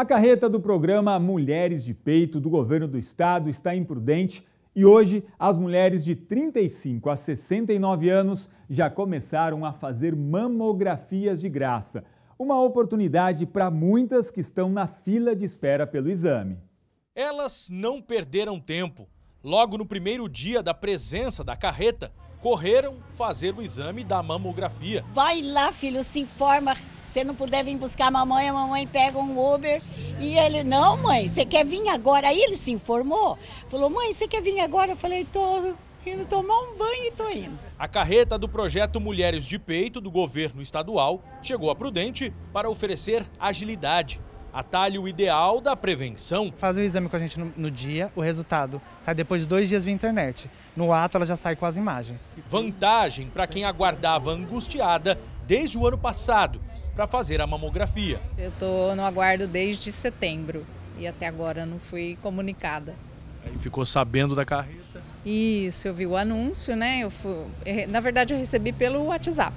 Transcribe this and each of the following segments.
A carreta do programa Mulheres de Peito do governo do estado está imprudente e hoje as mulheres de 35 a 69 anos já começaram a fazer mamografias de graça. Uma oportunidade para muitas que estão na fila de espera pelo exame. Elas não perderam tempo Logo no primeiro dia da presença da carreta, correram fazer o exame da mamografia. Vai lá, filho, se informa. Se não puder vir buscar a mamãe, a mamãe pega um Uber. E ele, não, mãe, você quer vir agora? Aí ele se informou. Falou, mãe, você quer vir agora? Eu falei, tô indo tomar um banho e tô indo. A carreta do projeto Mulheres de Peito do governo estadual chegou a Prudente para oferecer agilidade atalho ideal da prevenção. Faz o exame com a gente no, no, dia, o resultado sai depois de dois dias via internet. No ato, ela já sai com as imagens. Vantagem para quem aguardava angustiada desde o ano passado para fazer a mamografia. Eu estou no aguardo desde setembro e até agora não fui comunicada. Aí ficou sabendo da carreta? Isso, eu vi o anúncio, né? Eu fui... Eh, na verdade, eu recebi pelo WhatsApp.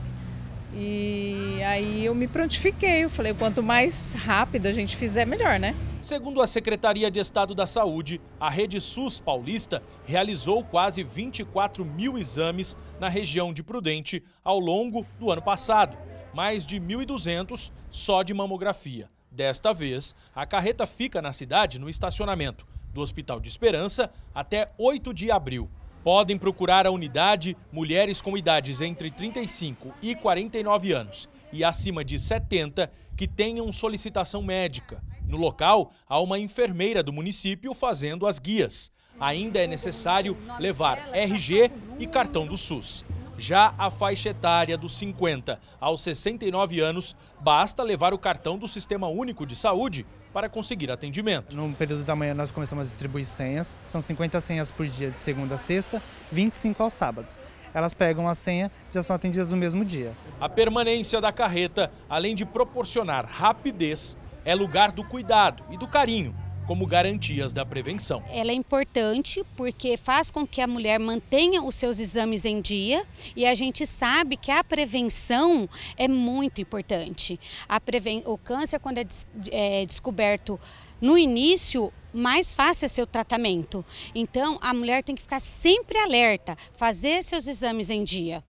E aí eu me prontifiquei, eu falei, quanto mais rápido a gente fizer, melhor, né? Segundo a Secretaria de Estado da Saúde, a Rede SUS Paulista realizou quase 24 mil exames na região de Prudente ao longo do ano passado, mais de 1.200 só de mamografia. Desta vez, a carreta fica na cidade no estacionamento do Hospital de Esperança até 8 de abril. Podem procurar a unidade mulheres com idades entre 35 e 49 anos e acima de 70 que tenham solicitação médica. No local, há uma enfermeira do município fazendo as guias. Ainda é necessário levar RG e cartão do SUS. Já a faixa etária dos 50 aos 69 anos, basta levar o cartão do Sistema Único de Saúde para conseguir atendimento. No período da manhã nós começamos a distribuir senhas, são 50 senhas por dia de segunda a sexta, 25 aos sábados. Elas pegam a senha e já são atendidas no mesmo dia. A permanência da carreta, além de proporcionar rapidez, é lugar do cuidado e do carinho como garantias da prevenção. Ela é importante porque faz com que a mulher mantenha os seus exames em dia e a gente sabe que a prevenção é muito importante. Preven... O câncer, quando é, des... é descoberto no início, mais fácil é seu tratamento. Então, a mulher tem que ficar sempre alerta, fazer seus exames em dia.